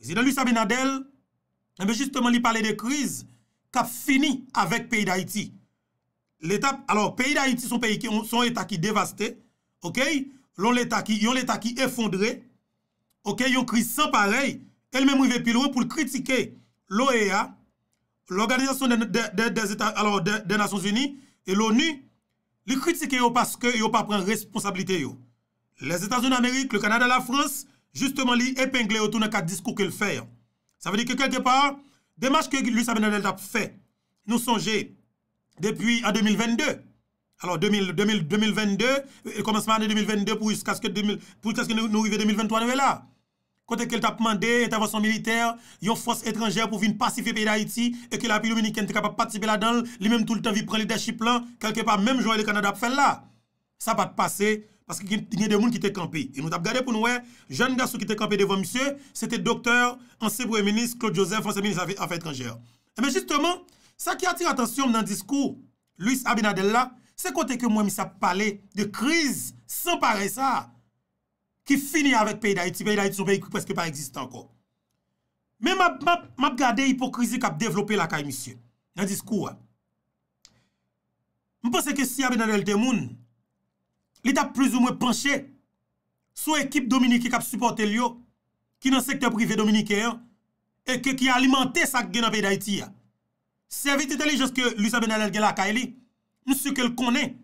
Si nan lui sabe nadel, anbe eh justeman li pale de kriz, kap fini avèk peyi d'Haïti. Alors, peyi d'Haïti son peyi ki, son etat ki devaste, ok? Yon etat ki effondre, ok, yon kriz san parey, el mèm ou yve pilou pou l'kritike l'OEA, l'Organizasyon des Nations Unies, et l'ONU, l'y kritike yo paske yo pa pren responsabilite yo. Les Etats-Unis d'Amérique, le Canada, la France... Juste man li epengle otou nan kat diskou ke l fè. Sa vè di ke kelke par, demache ke lui sa mè nan el tap fè. Nou sonje, depi an 2022. Alors 2022, el komanse mè an 2022 pou y skaske nou y ve 2023 nou y la. Kote ke el tap mande, et avanson militer, yon fos etranger pou vin pasifi pey da Haiti, e ke la pi dominiken te kapap patipe la dan, li mèm tout le tan vi pran li dashi plan, kelke par mèm jwa y le kanada ap fè la. Sa pat pase fè. Paske genye demoun ki te kampe. E nou tap gade pou nou we, jen gasou ki te kampe devon misye, sete doktèr, ansèp ou eminis, Claude Joseph, franse eminis, afèk kanger. E men justèman, sa ki atir atensyon nan diskou, Louis Abinadel la, se kote ke mwen mi sa pale de kriz, san pare sa, ki fini avèk pey da iti, pey da iti sou pey kou preske pa existan kò. Men map gade hipokrizik ap devlopè la kaj misye, nan diskou wa. Mwen pose ke si Abinadel temoun, Li tap prezou mwen panche sou ekip Dominike kap supporte li yo ki nan sekte privé Dominike yon e ke ki alimante sak gen nan pey da iti ya. Se ve te talijans ke lisa ben alal gen la ka e li, mwen se ke l konen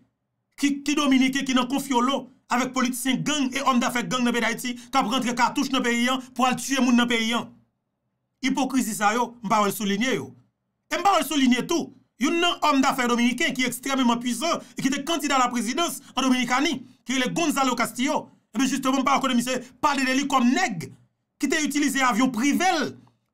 ki Dominike ki nan konfyo lo avek politisyen gang e om da fek gang nan pey da iti kap rentre kartouche nan pey yon pou al tue moun nan pey yon. Hipokrisi sa yo, mba wèl souline yo. E mba wèl souline tou. Yon nan om da fè Dominikè ki ekstremèman pwisè, ki te kantida la prezidens an Dominikani, ki re le Gonzalo Castillo, ebe eh justèmèm pa akonemise, pa de lèli kom neg, ki te utilize avyon privel,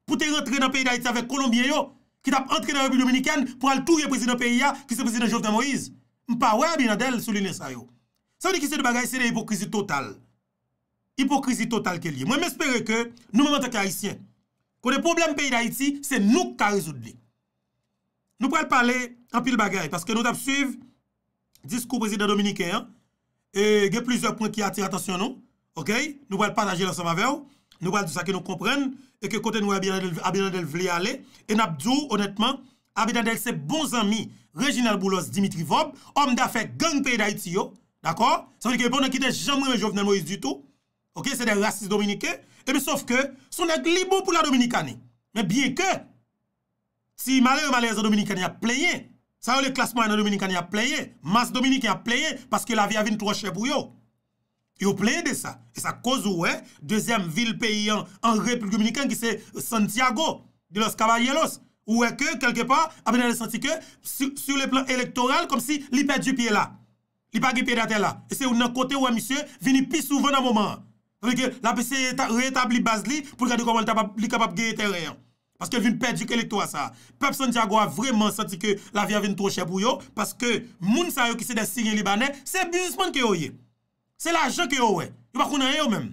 pou te rentre nan peyi da Haiti avek Kolombie yo, ki tap rentre nan repi Dominikèn, pou al touye prezidens peyi ya, ki se prezidens Jovdan Moïse. Mpa wè, binadel, sou lèlè sa yo. Sa wè di kise de bagay, se de hipokrisi total. Hipokrisi total ke li. Mwen mè espere ke nou mè mète ki Haitien. Konè problem peyi da Haiti, se Nou pou al pale anpil bagay, paske nou dap suiv diskou prezident Dominike, e ge plizor poun ki ati atasyon nou, nou pou al panaje lansan ma vew, nou pou al dousa ke nou kompren, e ke kote nou Abinadel vli ale, e nabdou, honetman, Abinadel se bon zami, Reginald Boulos, Dimitri Vaub, om da fe gang pey da iti yo, dakor, sa fè di ke pou nan ki de jamre me jovnen Moïse du tou, ok, se de rasis Dominike, e be saf ke, son ek libo pou la Dominikane, me bien ke, Si malè ou malè yon Dominikani a plèye, sa ou le klasman yon Dominikani a plèye, mas Dominikani a plèye, paske la vi avine 3 chebou yo. Yo plèye de sa. E sa koz ou wè, dezyam vil peyi an Republik Dominikani, ki se Santiago de los Caballeros, ou wè ke, kelke pa, apenè de santi ke, sou le plan elektoral, kom si li pè di piye la. Li pè di piye datè la. E se ou nan kote ou wè, misye, vini pi sou ven an mouman. Wè ke, la pe se re-etabli baz li, pou kade koman li kapap ge etè reyan. Paske yon vin perdi yon kelektwa sa, pep San Diago a vreman santi ke la vya vin touche pou yon, paske moun sa yon ki se desi yon libanen, se buzman ke yon ye, se la jen ke yon we, yon pa kounan yon men.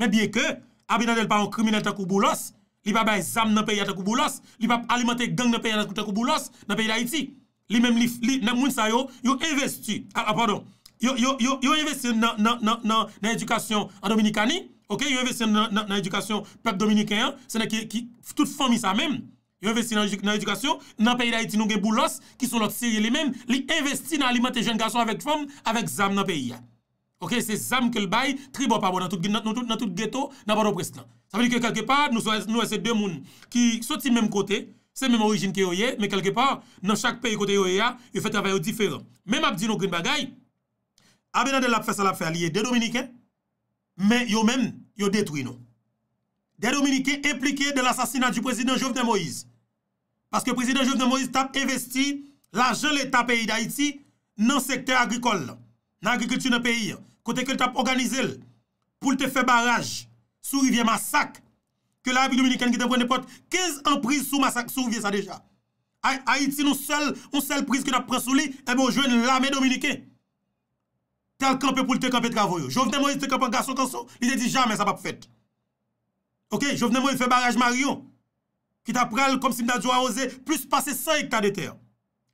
Men bie ke, Abinadel pa yon kriminal takou boulos, li pa bay zam nan peyi atakou boulos, li pa alimante gang nan peyi atakou boulos nan peyi la iti, li men moun sa yon, yon investi, a ah, ah, pardon, yon investi nan edukasyon an Dominikani, Ok, yon investi nan edukasyon pek dominikyan, se ne ki tout fami sa men, yon investi nan edukasyon nan peyi da iti nou gen boulos ki son lot sirye li men, li investi nan alimenter jen gason avek fam, avek zam nan peyi ya. Ok, se zam ke l bay tribo pa bo nan tout ghetto nan bado prestan. Sa meni ke kelke pa nou ese dè moun ki soti mèm kote se mèm orijin ki yo ye, mèm kelke pa nan chak peyi kote yo ye ya, yon fet avay yo diferan. Mèm ap di nou grin bagay abe nan de lap fè salap fè liye de dominikyan, mè yo mèm yo detwi nou. De Dominike implike de l'assassinat di prezident Jovne Moïse. Paske prezident Jovne Moïse tap investi la jel eta peyi d'Haïti nan sekte agrikol, nan agrikultur nan peyi. Kote ke tap organize pou te fe baraj sou rivye masak ke la api Dominiken ki te vwene pot. 15 an priz sou masak sou rivye sa deja. Haïti nou sel priz ki tap prasou li e bojwen l'ame Dominike. Kampi pou lte, kampi travo yo. Jou vnen mou este kampi gaso kanso, ili di jamen sa pa pou fèt. Ok, jou vnen mou este fe baraj maryon, ki ta pral kom si mta djou a oze, plus pase 100 hektar de ter.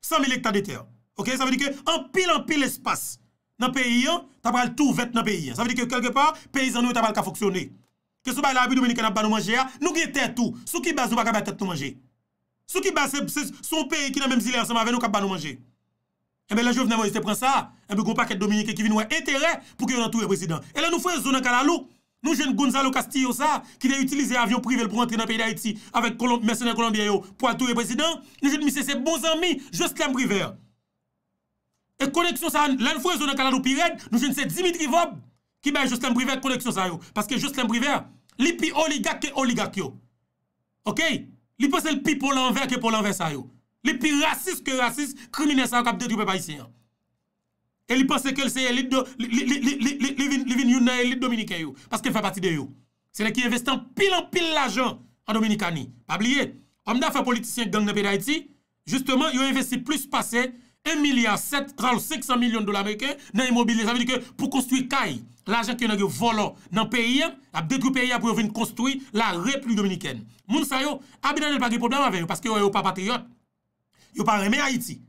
100 mil hektar de ter. Ok, sa vedi ke, anpil anpil espas. Nan peyi an, ta pral tou vet nan peyi an. Sa vedi ke, kelke par, peyizan nou ta pral ka foksyone. Ke sou bay la api doun meni ke nan banou manje a, nou kye te tou. Sou ki bas nou baka batet nou manje. Sou ki bas, se son peyi ki mbe eh gwo paket Dominike ki vin wè enterè pou kè yon an tou represident. E lan nou fwe zonan kalalou, nou jen Gonzalo Castillo sa, ki dè yon utilize avyon privèl pou rentre nan peyi da Haiti avèk mersonèr Colombiè yo pou an tou represident, nou jen misè se bon zanmi, Joslem Privér. E koneksyon sa, lan nou fwe zonan kalalou pi red, nou jen se Dimitri Vob, ki bè Joslem Privér koneksyon sa yo. Paske Joslem Privér, li pi oligak ke oligak yo. Ok? Li pi polanver ke polanver sa yo. Li pi rasis ke rasis, krimine sa E li panse ke li seye li vin yon na elit Dominiken yo. Paske fè pati de yo. Se ne ki investan pil an pil l'ajan an Dominiken ni. Pabliye, amda fè politisyen gang na pe d'Haiti, justeman yo investi plus pase 1,737,000,000 dola Ameriken nan immobilize. Zanvi di ke pou konstruy kaj l'ajan ki yon nan yo volo nan peyi, ap dekou peyi ap pou yo vin konstruy la repri Dominiken. Moun sa yo, abinanel pa ge problem ave yo, paske yo yo pa patriot, yo pa reme Haiti.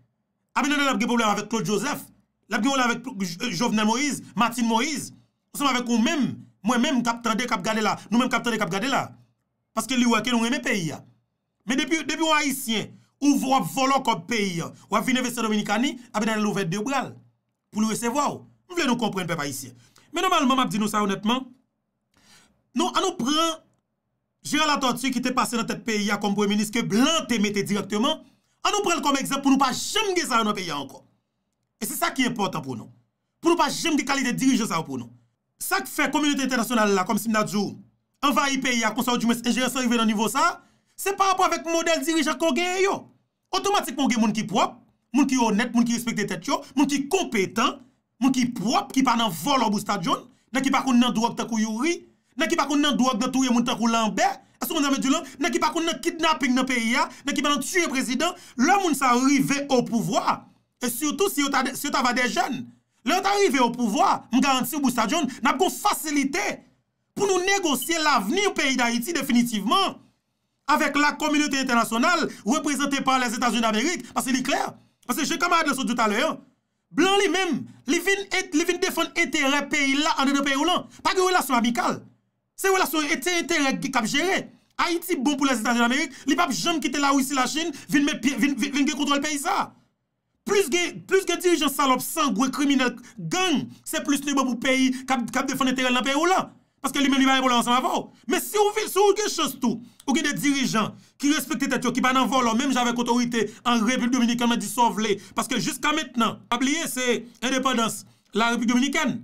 Abinanel ap ge problem ave Claude Joseph, La biyon la vek Jovenel Moïse, Matin Moïse, ou seman vek ou men, mwen men kap tra de kap gade la, nou men kap tra de kap gade la, paske li wakè nou eme peyi ya. Men debi ou Aïsien, ou vwap volo kop peyi ya, wap vine vek se Dominikani, abe nan lou vet de ou bral, pou lou e se vwa ou. Mwen vle nou komprèn pepe Aïsien. Men normalman map di nou sa ou netman, nou an ou pran, Gérald Atortuye ki te pase nan te peyi ya kompou e meniske blan te mette direktman, an ou pran l kompèk zèp pou nou pa jemge E se sa ki e portan pou nou. Pou nou pa jem di kalite dirije sa ou pou nou. Sa ki fe, komunite internasyonal la, konm si mna djou, anva yi peya, kon sa ou di mwen se enjere sa yive nan nivou sa, se pa apwa vek model dirije akon gen yo. Otomatik mwen gen moun ki prop, moun ki honet, moun ki respekte tet yo, moun ki kompetan, moun ki prop, ki pa nan vol ou bou stadion, nan ki pa kon nan duwag takou yuri, nan ki pa kon nan duwag nan touye moun takou lambe, asou mwen zamedjou lan, nan ki pa kon nan kidnapping nan peya, nan ki pa nan t E surtout si yo t'a va de jen, le yo t'arive yo pouvoi, m garanti yo bou stadion, nan pou kon fasilite, pou nou negosye la veni yo peyi da Haiti definitivman, avek la kominote internasyonal, represente par les Etats-Unis d'Amerik, parce li kler, parce je kamade lè so tout a lè, blan li men, li vin defon etere peyi la ane de peyi ou lan, pa ge wèlasyon amikal, se wèlasyon etere etere ki kap jere, Haiti bon pou les Etats-Unis d'Amerik, li pap jen kite la ou si la chine, vin ge kontrol peyi sa, Plus gen dirijan salop san, gwe krimine, gang, se plus li bo pou peyi, kap defon eterel nan peyi ou la. Paske li men li baye pou la ansan avor. Men si ou gen chos tou, ou gen dirijan ki respekti tet yo, ki ban avor lor, menm javek otorite, an Republik Dominik an ma disovle, paske jiska metnan ap liye se indepadans la Republik Dominik an.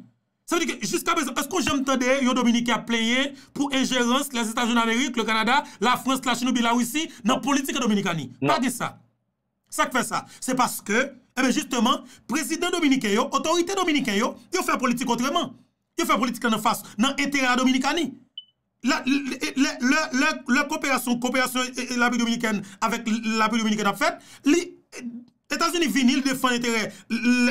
Esko jem tade yo Dominik a pleye pou injerans la Sistasyon Amerik, le Kanada, la Frans, la Chinou, bi la Ouissi nan politika Dominikani. Pa non. de sa. Sak fe sa, se paske, ebe eh justeman, prezident Dominiken yo, otorite Dominiken yo, yo fe politik otreman. Yo fe politik ane fase nan etere a Dominikani. Le kooperasyon, kooperasyon Labri Dominiken avek Labri Dominiken ap fet, li Etasouni vini, li defan etere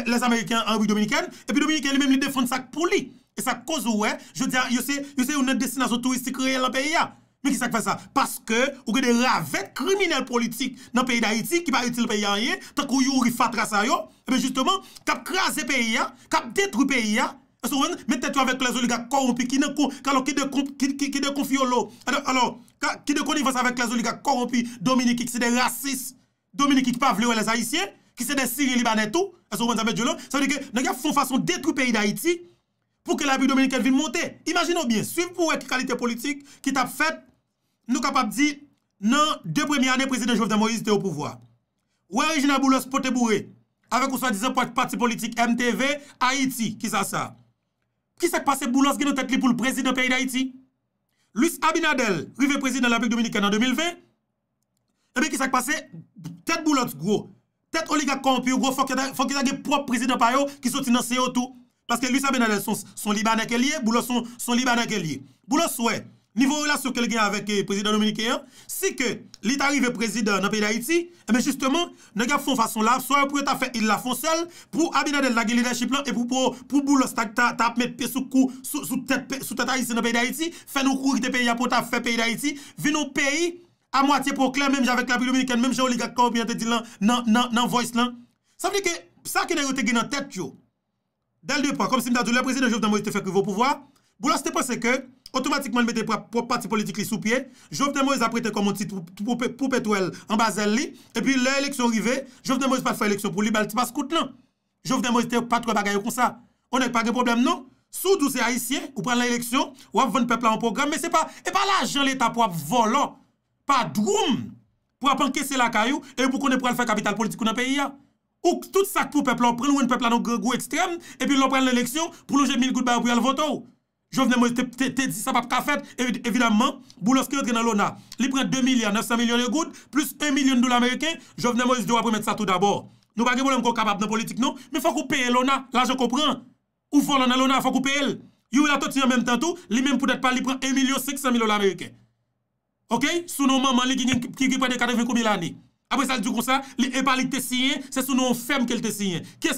les Ameriken ane Labri Dominiken, epi Dominiken li menm li defan sak pou li. E sak kozou we, yo se yo net destinasyon touristik kreye la peyi ya. Mwen kisa kwen sa? Paske ou gen de ravet kriminel politik nan peyi d'Haïti ki pa etil peyi anye, tak ou yu ou rifat rasa yo, e ben justeman, kap krasi peyi an, kap detrou peyi an, e souwen, mette tou avèk kwen la zouliga korompi, ki de konfiyo lò, ki de konifos avèk kwen la zouliga korompi, Dominiki ki se de rasis, Dominiki ki pa vlewe les Haitien, ki se de siri libanè tou, e souwen zamedjou lò, sa vde gen, nan gen fon fason detrou peyi d'Haïti, pou ke la pi Dominiki el vin monte, imagino bien Nou kap ap di nan de non, premi ane prezident Jove de Moïse te ou pouvwa. Ou a rejina boulos pote bouré. Avek ou sa dizen pati politik MTV, Haiti, ki sa sa. Ki sak pase boulos geno tet li pou l prezident peyi d'Haiti? Louis Abinadel, rive prezident Olympique Dominicaine an 2020. Ebe ki sak pase, tet boulos gro. Tet oliga kompyo gro, fok yada gen prop prezident payo ki soti nan CO2. Paske Louis Abinadel son libanan ke liye, boulos son libanan ke liye. Boulos wey. Nivou relasyon ke li gen yon avek eh, prezident dominikeyan Si ke li tarive prezident nan peyi da iti Eme eh justeman Nega fon fason la So apre ta fe il la fon sel Pou abina de lage lideship lan E pou pou pou boulos Ta ap met pe sou kou Sou te ta isi nan peyi da iti Fe nou kou ki te peyi apre ta fe peyi da iti Vi nou peyi A mwatiye pou kler Mem javek la prezident dominikeyan Mem javou li gag kou Mwen te di lan nan voice lan Sa fni ke Psa ki na yote gen nan tet yo Del dwe pa Kom si mta dou le prezident Jove nan mwen te fe krivo pou vwa Otomatikman mwen mwete pati politik li sou pie, jow vnen mwen aprete komon tit pou pet wèl an bazèl li, epi lè eleksyon rive, jow vnen mwen pati fè eleksyon pou li, bel ti pas kout nan. Jow vnen mwen ite pati wèl bagay yo kon sa. Onèk pa gen problem nan? Soudou se a isye, ou pran lè eleksyon, wèp vwèn pepla an program, mwen se pa, epa la jèl lè tap wèp volò, pa droum, wèp anke se lakay yo, epi pou konè pwèl fè kapital politik wèn an peyi ya. Ou tout sak pou pepla, ou pran Jovene Moise te dizi sa pap kafet, evidamman, bou loske yotre nan lona. Li pren 2 milyon, 900 milyon yon goud, plus 1 milyon do l'Ameriken, jovene Moise diwa premet sa tout d'abord. Nou bagye bou lèm kon kapap nan politik non, me fokou peye lona, la je kompran. Ou folan nan lona, fokou peye l. Yon wè la toti yon menm tentou, li menm pou det pa li pren 1 milyon, 600 milyon l'Ameriken. Ok? Sou nou manman li ki ki prene 80 kou milani. Apoi sa jou kon sa, li epa li te sinye, se sou nou on ferme ke li te sinye. Kè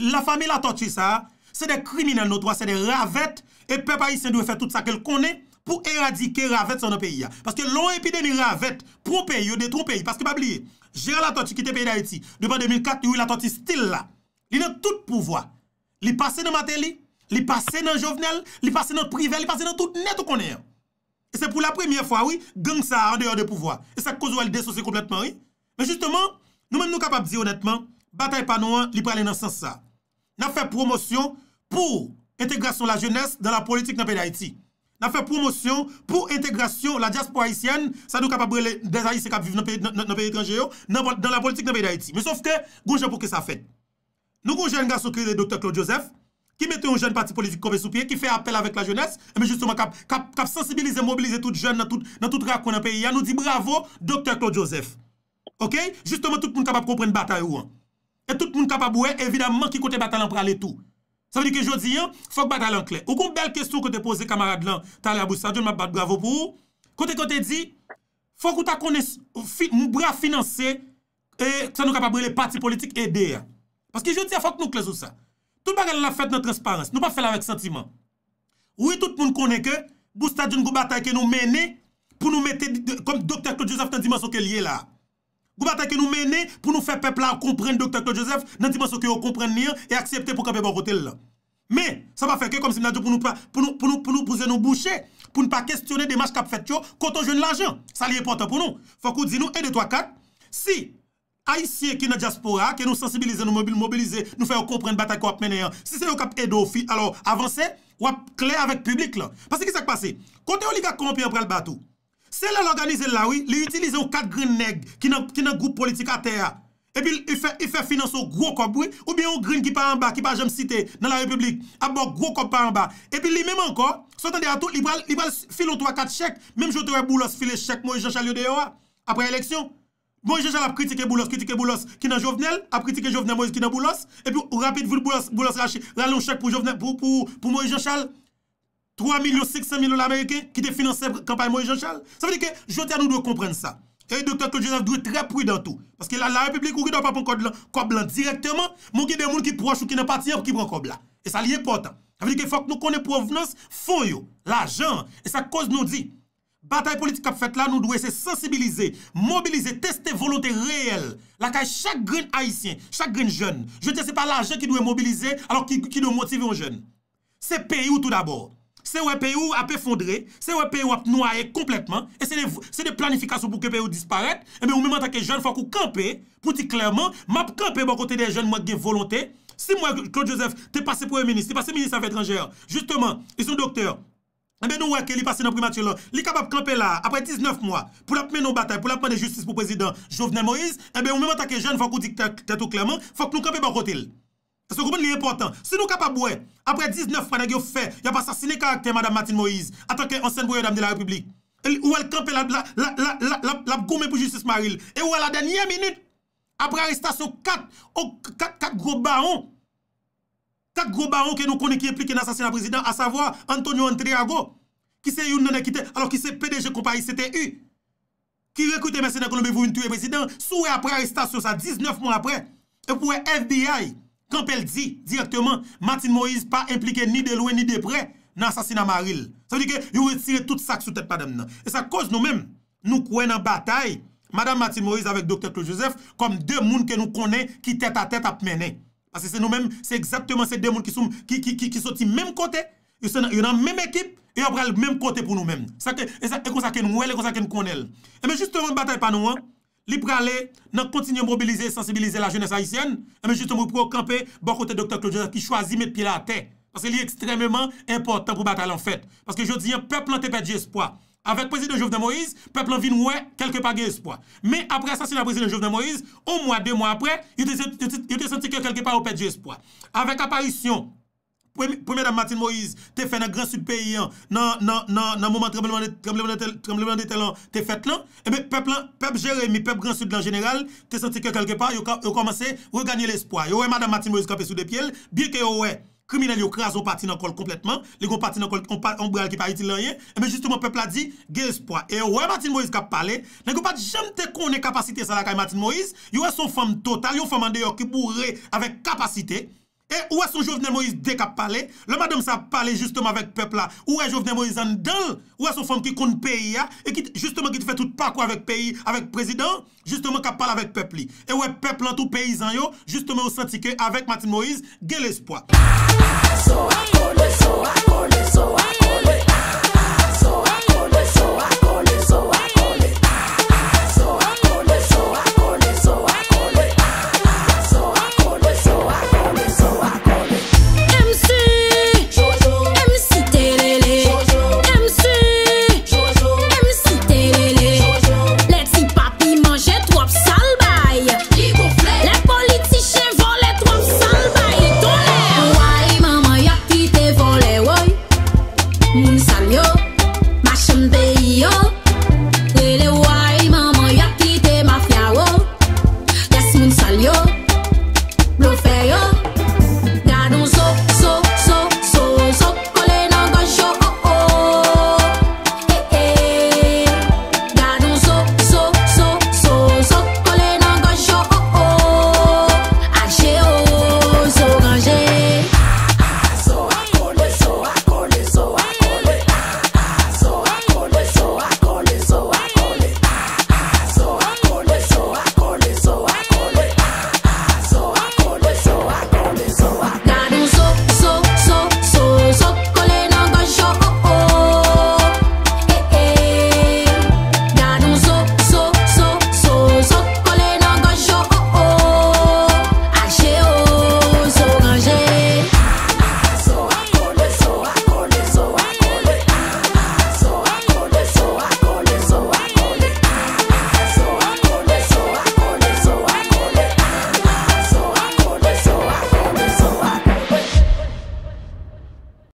La fami la tochi sa, se de kriminelle notwa, se de ravet, e pe pa yi sen dwe fe tout sa ke l konen pou eradike ravet son an peyi ya. Paske lon epide ni ravet, prou peyi, yo de trou peyi, paske pa bliye. Jera la tochi kite peyi da eti, depan 2004, yu yi la tochi stil la. Li nan tout pouvoi, li pase nan mater li, li pase nan jovenel, li pase nan privel, li pase nan tout net ou konen. E se pou la premye fwa, oui, gang sa an deyo de pouvoi. E sa kouzo al de sou se kompletman, oui. Men justeman, nou men nou kapap di honetman, batay panouan, li pou alen nan sensa. na fè promosyon pou integrasyon la jenès dan la politik nan pey da iti. Na fè promosyon pou integrasyon la diaspora Haitienne, sa nou kapap brele des Haïtse kap viv nan pey étranger yo, nan la politik nan pey da iti. Me sofke, goun jen pou ke sa fèt. Nou goun jen nga soukri de Dr. Claude Joseph, ki mette yon jen pati politik konve soupye, ki fè apel avèk la jenès, kap sensibilize, mobilize tout jen nan tout rakoun nan pey ya, nou di bravo Dr. Claude Joseph. Justement tout moun kapap komprenn batay ou an. Et tout moun kapabouè, evidemment ki kote batal an pral etou. Sa vedi ke jodi an, fok batal an kle. Ou kon bel kestou kote pose kamarad lan tala Boustadjoun, mab bat bravo pou ou. Kote kote di, fok ou ta kone mou bra finanse, e ksa nou kapabouè le parti politik ede ya. Paske jodi an, fok nou kle sou sa. Tout bagal an la fèt nan transparense, nou pa fè la wèk sentiman. Ou tout moun kone ke, Boustadjoun kou batal ke nou mène, pou nou mette, kom dr. Claude Joseph tan diman sou ke liye la. Ou batakè nou mène pou nou fè pepla ou kompren Dr. Joseph nan ti man sou ki ou kompren ni yon e akseptè pou kapè bo rotè lè. Mè, sa pa fè kè kom si mnadjou pou nou pouse nou bouchè, pou nou pa kestyonè demaj kap fèt yo konton joun l'anjè. Sa li e pwantè pou nou. Fòk ou di nou, edè to akat, si a isye ki nan diaspora, ki nou sensibilize, nou mobilize, nou fè ou kompren batakè ou ap mène yon, si se yo kap edo ou fi, alò avansè, wap klè avèk publik lè. Pasè ki sa k pasè? Kontè olivè ak kompè yon prèl batou Se lè l'organize lè wè, lè yu itilize yon kat green neg ki nan goup politik a tè ya. E pi lè yu fè finanso gwo kop wè, ou bè yon green ki pa an ba, ki pa jèm site nan la republik, ap bò gwo kop pa an ba. E pi lè mèm anko, sotan de ato, li pral filon 3-4 chèk, mèm jote wè boulos filè chèk Moïse Jean Chal yon de yowa, apre lèksyon. Moïse Jean Chal ap kritike boulos, kritike boulos ki nan jovnel, ap kritike jovnel Moïse ki nan boulos, e pi rapit voul boulos ralè yon chèk pou Moïse Jean Chal. 3 milyon, 6 milyon l'Amerikè, ki te finanse kampanye Moïse Jean Chal. Sa vini ke, jote a nou dwe komprenne sa. E doktat Koudjenev dwe trep pou yon tou. Paske la republik ou ki do pa pou koblan direkteman, moun ki de moun ki proche ou ki nan patyen pou ki pran koblan. E sa liye potan. Sa vini ke, fok nou konen provenans, foy yo, la jen, e sa koz nou di. Batae politik ap fèt la, nou dwe se sensibilize, mobilize, teste volonté reyel. La kaj chak grin haisyen, chak grin jen. Je te se pa la jen ki dwe mobilize, alo ki nou motive Se wè pe ou ap pe fondre, se wè pe ou ap noua e kompletman, e se de planifikasyon pou ke pe ou disparète, e mè ou mè mwata ke joun fòk ou kampe, pou ti klèrman, mè ap kampe bò kote de joun mwen gen volontè. Si mwen, Claude Joseph, te pase pou e minis, te pase minis avè trangèr, justèman, e son doktèr, e mè nou wè ke li pase nan primat chèlò, li kap ap kampe la, apè 19 mwa, pou la pme nou batè, pou la pme de justice pou prezident Jovenel Moïse, e mè ou mè mwata ke joun fòk ou ti klèrman, fòk nou kampe b Se nou kap ap wè, apre 19 mwen a gyo fè, ya pa sasine karakter Madame Martine Moïse, ato ke ansen wè yo damne la republik. Ou el kampe la gome pou justice Marielle. E ou el a denye minute, apre arrestasyon 4, 4 gro baron, 4 gro baron ke nou konen ki eplike nan sasine la prezident, a savoi Antonio Ante de Argo, ki se yon nan ekite, alo ki se PDG kompani CTU, ki rekute M. Nekonome vou yon tue prezident, sou e apre arrestasyon sa 19 mwen apre, e pou e FBI, Kamp el di, direktman, Matin Moïse pa implike ni de louen ni de pre, nan sasina Maril. Sa vdi ke, yon wè tire tout sak sou tèt padem nan. E sa koj nou men, nou kwen nan batay, Madame non. Matin Moïse avèk Dr. Clos Joseph, kom de moun ke nou konen ki tèt a tèt ap menen. Asi se nou men, se exaktman se de moun ki sou ti men kote, yon nan men ekip, yon apre al men kote pou nou men. E kon sa ken nou wèl, e kon sa ken konel. E men juste moun batay pa nou an, Li prale nan kontinye mobilize, sensibilize la jenese Haitienne, eme eh juste mou pro kampe bokote Dr. Claude Joseph ki chwazi met pilate. Paske li ekstremement important pou batal an fet. Paske jodi yon peplan te pet di espwa. Avet prezid yon jovne Moïse, peplan vin wè kelke pa ge espwa. Me apre sa si la prezid yon jovne Moïse, ou mwa de mwa apre, yote senti ke kelke pa ou pet di espwa. Avet aparisyon... Pwè mè dam Matin Moïse, te fè nan gran sud peyi an, nan mouman trembleman de telan, te fèt lan, e mè pep jere mi pep gran sud lan general, te senti ke kelke pa, yo komanse regani l'espoi. Yo wè mè dam Matin Moïse kapè sou de pièl, biè ke yo wè kriminal yo kras ou pati nan kol kompletman, li kon pati nan kol ombrel ki pari ti lan ye, e mè justouman pep la di, ge l'espoi. E yo wè Matin Moïse kap pale, nan yo pati jemte konen kapasite sa la kay Matin Moïse, yo wè son fèm total, yo fèm an deyo ki pou re avè kapasite, E wè son Jouvenel Moïse dek ap pale, lè madèm sa pale jistèmè avèk pepl la. Wè Jouvenel Moïse an dèl, wè son fèm ki konn peyi ya, e kit jistèmè ki te fè tout paku avèk peyi, avèk prezidèm, jistèmè kap pale avèk pepl li. E wè pepl lantou peyizan yo, jistèmè ou santi ke avèk Mati Moïse, gè l'espoi.